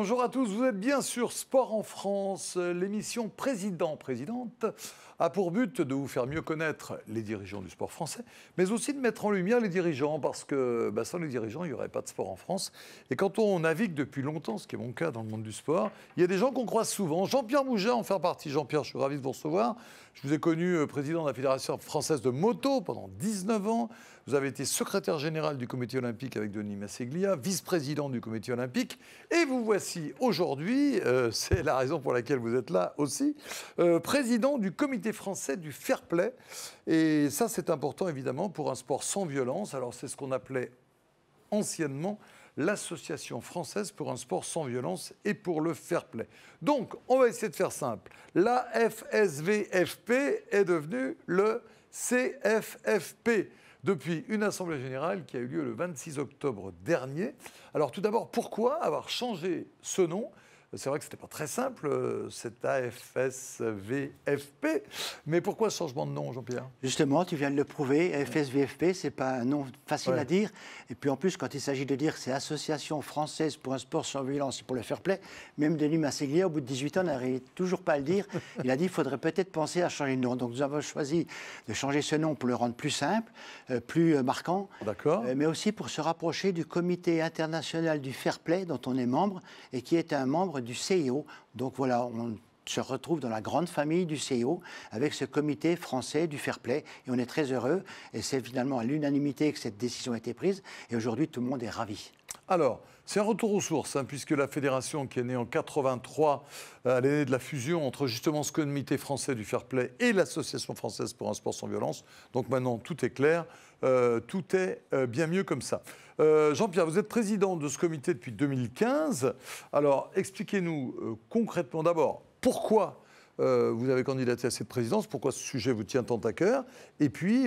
Bonjour à tous, vous êtes bien sur Sport en France, l'émission Président, Présidente a pour but de vous faire mieux connaître les dirigeants du sport français, mais aussi de mettre en lumière les dirigeants, parce que bah, sans les dirigeants, il n'y aurait pas de sport en France. Et quand on navigue depuis longtemps, ce qui est mon cas dans le monde du sport, il y a des gens qu'on croise souvent. Jean-Pierre Mougin en fait partie. Jean-Pierre, je suis ravi de vous recevoir. Je vous ai connu euh, président de la Fédération française de moto pendant 19 ans. Vous avez été secrétaire général du comité olympique avec Denis Masseglia, vice-président du comité olympique. Et vous voici aujourd'hui, euh, c'est la raison pour laquelle vous êtes là aussi, euh, président du comité français du fair play. Et ça, c'est important évidemment pour un sport sans violence. Alors, c'est ce qu'on appelait anciennement l'Association française pour un sport sans violence et pour le fair play. Donc, on va essayer de faire simple. La FSVFP est devenue le CFFP depuis une assemblée générale qui a eu lieu le 26 octobre dernier. Alors, tout d'abord, pourquoi avoir changé ce nom c'est vrai que ce n'était pas très simple, euh, cet AFSVFP. Mais pourquoi ce changement de nom, Jean-Pierre Justement, tu viens de le prouver. AFSVFP, ce n'est pas un nom facile à dire. Et puis en plus, quand il s'agit de dire c'est Association française pour un sport sans violence et pour le fair play, même Denis Masséguier au bout de 18 ans, n'arrivait toujours pas à le dire. Il a dit il faudrait peut-être penser à changer de nom. Donc nous avons choisi de changer ce nom pour le rendre plus simple, euh, plus euh, marquant. D'accord. mais aussi pour se rapprocher du comité international du fair play dont on est membre et qui est un membre du CIO. Donc voilà, on se retrouve dans la grande famille du CIO avec ce comité français du fair play et on est très heureux et c'est finalement à l'unanimité que cette décision a été prise et aujourd'hui tout le monde est ravi. Alors, c'est un retour aux sources, hein, puisque la fédération qui est née en 83, euh, elle est de la fusion entre justement ce comité français du fair play et l'association française pour un sport sans violence. Donc maintenant, tout est clair, euh, tout est euh, bien mieux comme ça. Jean-Pierre, vous êtes président de ce comité depuis 2015. Alors, expliquez-nous concrètement d'abord pourquoi vous avez candidaté à cette présidence, pourquoi ce sujet vous tient tant à cœur, et puis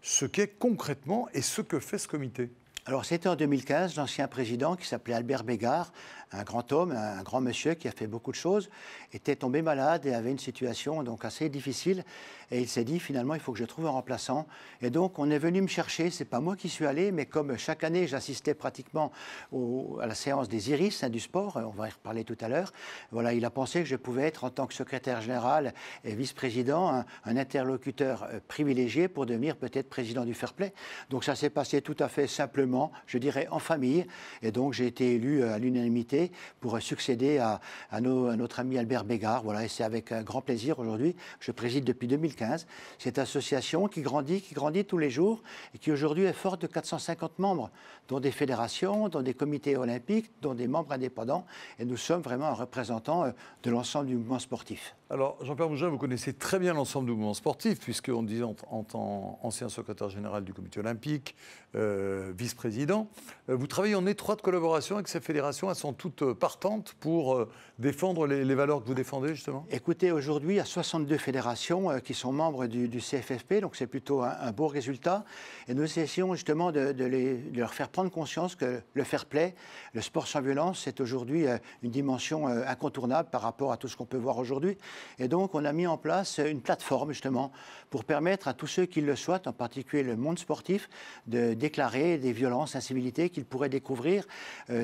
ce qu'est concrètement et ce que fait ce comité. Alors c'était en 2015, l'ancien président qui s'appelait Albert Bégard un grand homme, un grand monsieur qui a fait beaucoup de choses, était tombé malade et avait une situation donc assez difficile. Et il s'est dit finalement, il faut que je trouve un remplaçant. Et donc on est venu me chercher. C'est pas moi qui suis allé, mais comme chaque année j'assistais pratiquement à la séance des Iris hein, du sport, euh, on va y reparler tout à l'heure. Voilà, il a pensé que je pouvais être en tant que secrétaire général et vice-président un, interlocuteur euh, privilégié pour devenir peut-être président du Fair Play. Donc ça s'est passé tout à fait simplement, je dirais en famille. Et donc j'ai été élu euh, à l'unanimité pour euh, succéder à, notre ami Albert Bégard. Voilà, et c'est avec grand plaisir aujourd'hui. Je préside depuis 2015 cette association qui grandit, qui grandit tous les jours et qui aujourd'hui est forte de 450 membres, dont des fédérations, dont des comités olympiques, dont des membres indépendants. Et nous sommes vraiment un représentant euh, de l'ensemble du mouvement sportif. Alors, Jean-Pierre Moujain, vous connaissez très bien l'ensemble du mouvement sportif, puisqu'on disait, en tant ancien secrétaire général du comité olympique, euh, vice-président, vous travaillez en étroite collaboration avec cette fédération à son tour partante partantes pour euh, défendre les, valeurs que vous défendez, justement Écoutez, aujourd'hui, il y a 62 fédérations euh, qui sont membres du, du CFFP, donc c'est plutôt un, beau résultat. Et nous essayons justement de, les, leur faire prendre conscience que le fair play, le sport sans violence, c'est aujourd'hui euh, une dimension incontournable par rapport à tout ce qu'on peut voir aujourd'hui. Et donc, on a mis en place une plateforme, justement, pour permettre à tous ceux qui le souhaitent, en particulier le monde sportif, de déclarer des violences, incivilités qu'ils pourraient découvrir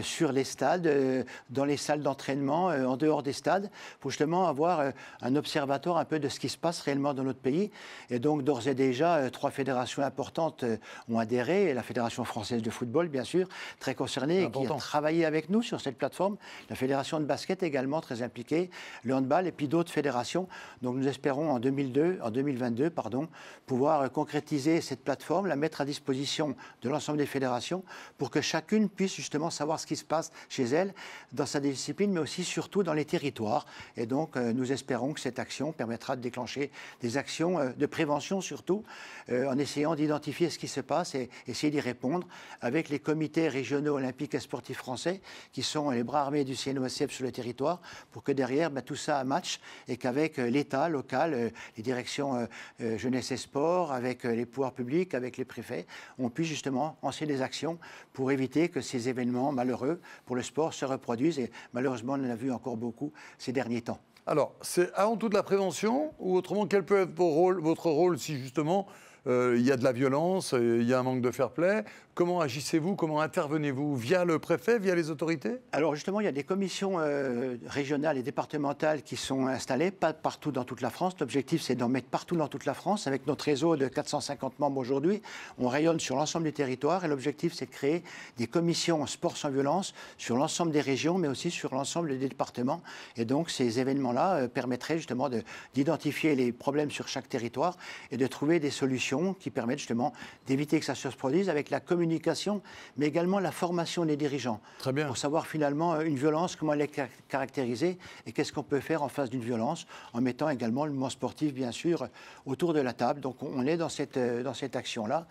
sur les stades, euh, dans les salles d'entraînement, euh, en dehors des stades, pour justement avoir euh, un observatoire un peu de ce qui se passe réellement dans notre pays. Et donc, d'ores et déjà, trois fédérations importantes ont adhéré, et la Fédération française de football, bien sûr, très concernée, qui a travaillé avec nous sur cette plateforme. La Fédération de basket également très impliquée, le handball, et puis d'autres fédérations. Donc, nous espérons en, 2002, en 2022 pardon, pouvoir concrétiser cette plateforme, la mettre à disposition de l'ensemble des fédérations pour que chacune puisse justement savoir ce qui se passe chez elle dans sa discipline, mais aussi surtout dans les territoires. Et donc, euh, nous espérons que cette action permettra de déclencher des actions euh, de prévention surtout, euh, en essayant d'identifier ce qui se passe et essayer d'y répondre avec les comités régionaux olympiques et sportifs français, qui sont les bras armés du CNOSF sur le territoire, pour que derrière, ben, tout ça match et qu'avec l'État local, les directions jeunesse et sport, avec les pouvoirs publics, avec les préfets, on puisse justement lancer des actions pour éviter que ces événements malheureux pour le sport se reproduisent. Et malheureusement, on en a vu encore beaucoup ces derniers temps. Alors, c'est avant tout de la prévention ou autrement, quel peut être votre rôle si justement euh, il y a de la violence, euh, il y a un manque de fair-play. Comment agissez-vous Comment intervenez-vous Via le préfet, via les autorités Alors justement, il y a des commissions euh, régionales et départementales qui sont installées, pas partout dans toute la France. L'objectif, c'est d'en mettre partout dans toute la France. Avec notre réseau de 450 membres aujourd'hui, on rayonne sur l'ensemble du territoire et l'objectif, c'est de créer des commissions en sport sans violence sur l'ensemble des régions, mais aussi sur l'ensemble des départements. Et donc, ces événements-là permettraient justement d'identifier les problèmes sur chaque territoire et de trouver des solutions qui permettent justement d'éviter que ça se produise avec la communication, mais également la formation des dirigeants. Très bien. Pour savoir finalement euh, une violence, comment elle est caractérisée et qu'est-ce qu'on peut faire en face d'une violence, en mettant également le mot sportif, bien sûr, autour de la table. Donc on est dans cette, euh, dans cette action-là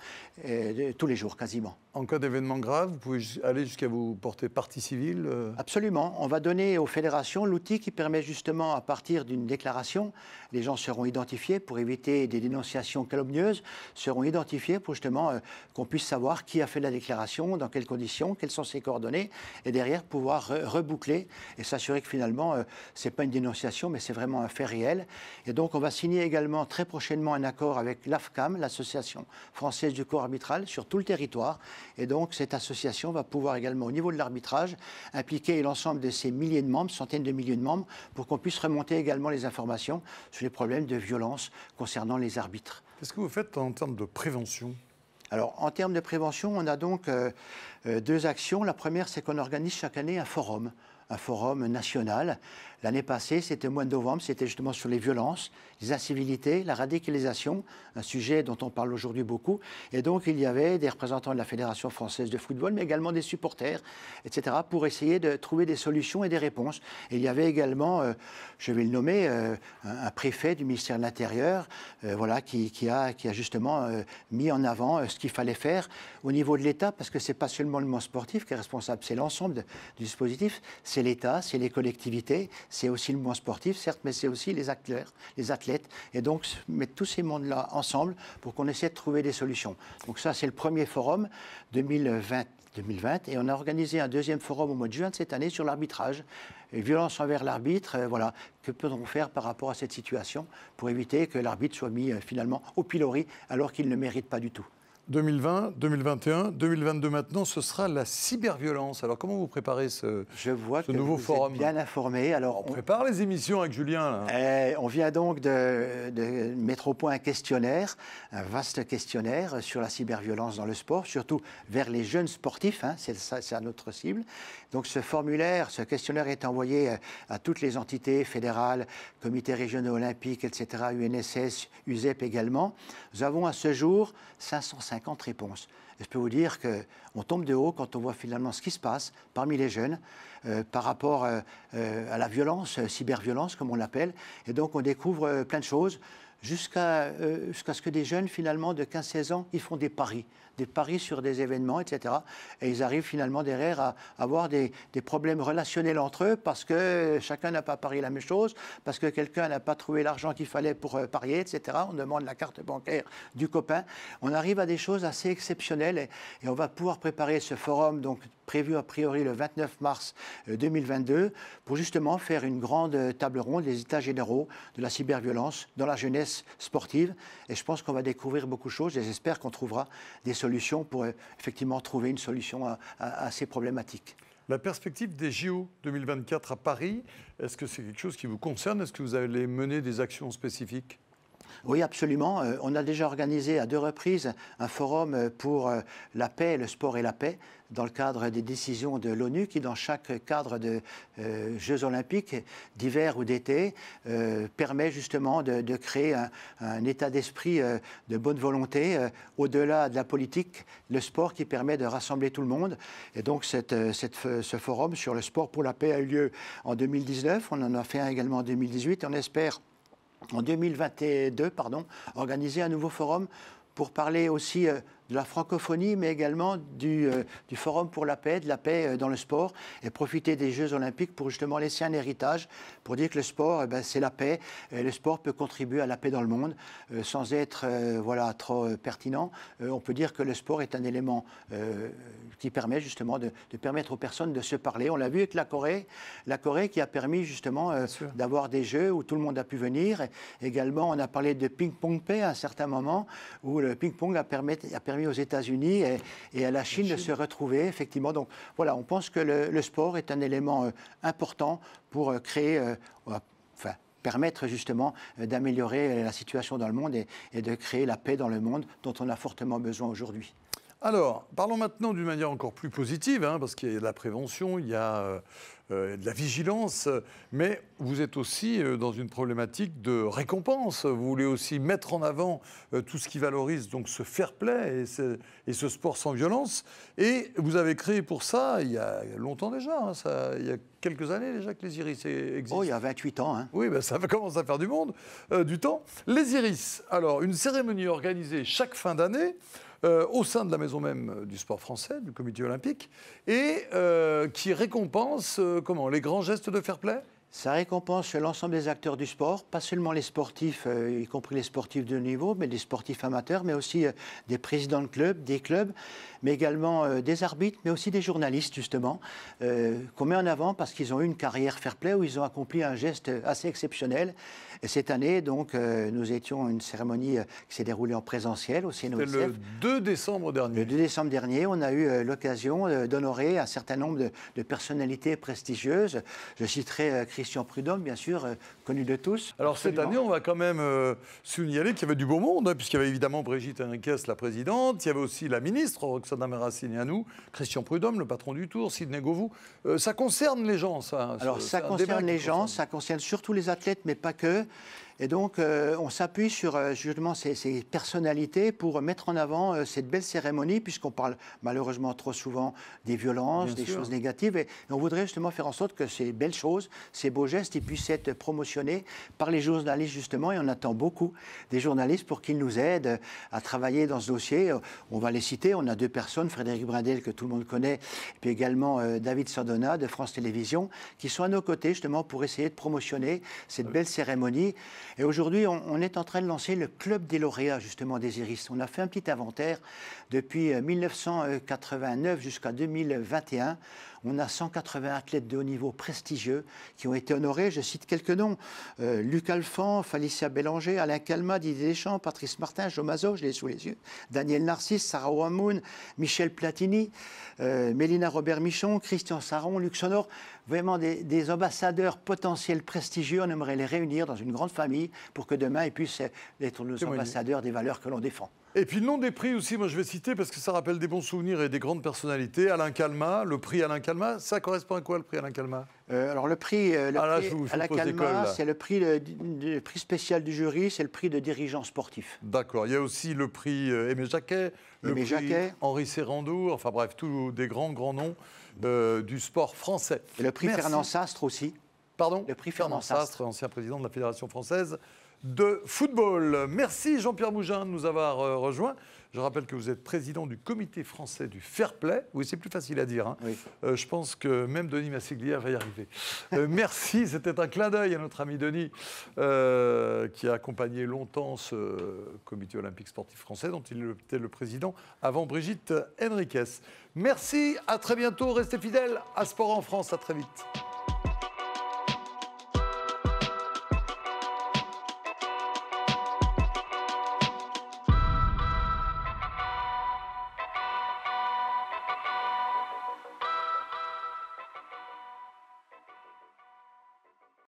euh, tous les jours quasiment. En cas d'événement grave, vous pouvez aller jusqu'à vous porter partie civile Absolument. On va donner aux fédérations l'outil qui permet justement, à partir d'une déclaration, les gens seront identifiés pour éviter des dénonciations calomnieuses, seront identifiés pour justement euh, qu'on puisse savoir qui a fait la déclaration, dans quelles conditions, quelles sont ses coordonnées, et derrière pouvoir reboucler et s'assurer que finalement, euh, ce n'est pas une dénonciation, mais c'est vraiment un fait réel. Et donc, on va signer également très prochainement un accord avec l'AFCAM, l'Association française du corps arbitral, sur tout le territoire. Et donc, cette association va pouvoir également, au niveau de l'arbitrage, impliquer l'ensemble de ses milliers de membres, centaines de milliers de membres, pour qu'on puisse remonter également les informations sur les problèmes de violence concernant les arbitres. Qu'est-ce que vous faites en termes de prévention alors, en termes de prévention, on a donc euh, euh, deux actions. La première, c'est qu'on organise chaque année un forum, un forum national L'année passée, c'était au mois de novembre, c'était justement sur les violences, les incivilités, la radicalisation, un sujet dont on parle aujourd'hui beaucoup. Et donc, il y avait des représentants de la Fédération française de football, mais également des supporters, etc., pour essayer de trouver des solutions et des réponses. Et il y avait également, euh, je vais le nommer, euh, un, préfet du ministère de l'Intérieur, euh, voilà, qui, a, qui a justement mis en avant ce qu'il fallait faire au niveau de l'État, parce que ce n'est pas seulement le monde sportif qui est responsable, c'est l'ensemble du dispositif, c'est l'État, c'est les collectivités, c'est aussi le monde sportif, certes, mais c'est aussi les acteurs, les athlètes. Et donc, mettre tous ces mondes-là ensemble pour qu'on essaie de trouver des solutions. Donc ça, c'est le premier forum 2020. 2020 et on a organisé un deuxième forum au mois de juin de cette année sur l'arbitrage, violence envers l'arbitre, euh, voilà, que peut-on faire par rapport à cette situation pour éviter que l'arbitre soit mis euh, finalement au pilori alors qu'il ne mérite pas du tout. 2020, 2021, 2022 maintenant, ce sera la cyberviolence. Alors comment vous préparez ce, Je vois que nouveau vous forum êtes bien informé. Alors, on, prépare les émissions avec Julien. Là. Eh, on vient donc de, mettre au point un questionnaire, un vaste questionnaire sur la cyberviolence dans le sport, surtout vers les jeunes sportifs, hein. c'est à notre cible. Donc ce formulaire, ce questionnaire est envoyé euh, à, toutes les entités fédérales, comités régionaux olympiques, etc., UNSS, USEP également. Nous avons à ce jour 550 50 réponses je peux vous dire qu'on tombe de haut quand on voit finalement ce qui se passe parmi les jeunes euh, par rapport euh, euh, à la violence, cyberviolence comme on l'appelle. Et donc on découvre plein de choses jusqu'à ce que des jeunes, finalement, de 15-16 ans, ils font des paris, des paris sur des événements, etc. Et ils arrivent finalement derrière à, avoir des, problèmes relationnels entre eux parce que chacun n'a pas parié la même chose, parce que quelqu'un n'a pas trouvé l'argent qu'il fallait pour parier, etc. On demande la carte bancaire du copain. On arrive à des choses assez exceptionnelles et, on va pouvoir préparer ce forum, donc prévu a priori le 29 mars 2022, euh, pour justement faire une grande euh, table ronde des états généraux de la cyberviolence dans la jeunesse sportive. Et je pense qu'on va découvrir beaucoup de choses et j'espère qu'on trouvera des solutions pour euh, effectivement trouver une solution à, à, à ces problématiques. La perspective des JO 2024 à Paris, est-ce que c'est quelque chose qui vous concerne Est-ce que vous allez mener des actions spécifiques oui, absolument. Euh, on a déjà organisé à deux reprises un forum euh, pour euh, la paix, le sport et la paix dans le cadre des décisions de l'ONU qui, dans chaque cadre de Jeux olympiques, d'hiver ou d'été, permet justement de, créer un, état d'esprit de bonne volonté au-delà de la politique, le sport qui permet de rassembler tout le monde. Et donc ce forum sur le sport pour la paix a eu lieu en 2019, on en a fait un également en 2018 on espère en 2022, pardon, organiser un nouveau forum pour parler aussi euh, de la francophonie, mais également euh, du, Forum pour la paix, de la paix euh, dans le sport, et profiter des Jeux olympiques pour justement laisser un héritage, pour dire que le sport, eh ben, c'est la paix, et le sport peut contribuer à la paix dans le monde, euh, sans être voilà, trop pertinent. on peut dire que le sport est un élément qui permet justement de, permettre aux personnes de se parler. On l'a vu avec la Corée, la Corée qui a permis justement d'avoir des Jeux où tout le monde a pu venir. également, on a parlé de ping-pong paix à un certain moment, où le ping-pong a permis aux États-Unis et, à la Chine, de se retrouver, effectivement. Donc voilà, on pense que le, sport est un élément euh, important pour euh, créer, euh, enfin, permettre justement d'améliorer la situation dans le monde et de créer la paix dans le monde dont on a fortement besoin aujourd'hui. Alors, parlons maintenant d'une manière encore plus positive, hein, parce qu'il y a de la prévention, il y a euh, euh, de la vigilance, mais vous êtes aussi euh, dans une problématique de récompense. Vous voulez aussi mettre en avant tout ce qui valorise donc ce fair play et ce, sport sans violence. Et vous avez créé pour ça, il y a longtemps déjà, hein, il y a quelques années déjà que les Iris e-, existent. Oh, il y a 28 ans. Hein. Oui, ben, ça commence à faire du monde, du temps. Les Iris, alors une cérémonie organisée chaque fin d'année. Euh, au sein de la maison même euh, du sport français, du comité olympique, et euh, qui récompense comment les grands gestes de fair play ça récompense l'ensemble des acteurs du sport, pas seulement les sportifs, euh, y compris les sportifs de niveau, mais des sportifs amateurs, mais aussi euh, des présidents de clubs, des clubs, mais également euh, des arbitres, mais aussi des journalistes, justement, qu'on met en avant parce qu'ils ont eu une carrière fair-play où ils ont accompli un geste assez exceptionnel. Et cette année, donc, nous étions une cérémonie qui s'est déroulée en présentiel au CNOSF. le 2 décembre dernier. Le 2 décembre dernier, on a eu l'occasion d'honorer un certain nombre de, de, personnalités prestigieuses. Je citerai Christian Prudhomme, bien sûr, euh, connu de tous. Alors cette année, on va quand même euh, signaler qu'il y avait du beau monde, hein, puisqu'il y avait évidemment Brigitte Henriques, la présidente, il y avait aussi la ministre, Roxana nous, Christian Prudhomme, le patron du Tour, Sidney Govou. Euh, ça concerne les gens, ça. Alors ça concerne les gens, ça concerne surtout les athlètes, mais pas que. Et donc, euh, on s'appuie sur euh, justement ces, personnalités pour mettre en avant euh, cette belle cérémonie, puisqu'on parle malheureusement trop souvent des violences, des choses négatives. Et, on voudrait justement faire en sorte que ces belles choses, ces beaux gestes, ils puissent être promotionnés par les journalistes, justement. Et on attend beaucoup des journalistes pour qu'ils nous aident à travailler dans ce dossier. On va les citer. On a deux personnes, Frédéric Brindel, que tout le monde connaît, et puis également David Sardona de France Télévisions, qui sont à nos côtés justement pour essayer de promotionner cette belle cérémonie. Et aujourd'hui, on, est en train de lancer le club des lauréats, justement, des iris. On a fait un petit inventaire depuis 1989 euh, jusqu'à 2021 on a 180 athlètes de haut niveau prestigieux qui ont été honorés. Je cite quelques noms. Euh, Luc Alphand, Falicia Bélanger, Alain Calma, Didier Deschamps, Patrice Martin, Jomazo, je l'ai sous les yeux, Daniel Narcisse, Sarah Wamoun, Michel Platini, euh, Mélina Robert-Michon, Christian Saron, Luc Sonor. Vraiment des, des, ambassadeurs potentiels prestigieux. On aimerait les réunir dans une grande famille pour que demain ils puissent être nos ambassadeurs des valeurs que l'on défend. Et puis le nom des prix aussi, moi je vais citer parce que ça rappelle des bons souvenirs et des grandes personnalités. Alain Calma, le prix Alain Calma, ça correspond à quoi le prix Alain Calma euh, Alors le prix, euh, ah, Alain Calma, c'est le prix, euh, prix spécial du jury, c'est le prix de dirigeant sportif. D'accord. Il y a aussi le prix Aimé Jacquet, le prix Henri Serrandou, enfin bref, tous des grands, grands noms du sport français. le prix Fernand Sastre aussi. Pardon Le prix Fernand, Sastre, ancien président de la Fédération française de football. Merci Jean-Pierre Mougin de nous avoir euh, rejoints. Je rappelle que vous êtes président du comité français du fair play. Oui, c'est plus facile à dire. Hein. Euh, je pense que même Denis Massiglia va y arriver. Euh, merci, c'était un clin d'œil à notre ami Denis, qui a accompagné longtemps ce comité olympique sportif français, dont il était le président avant Brigitte Henriques. Merci, à très bientôt. Restez fidèles à Sport en France. À très vite.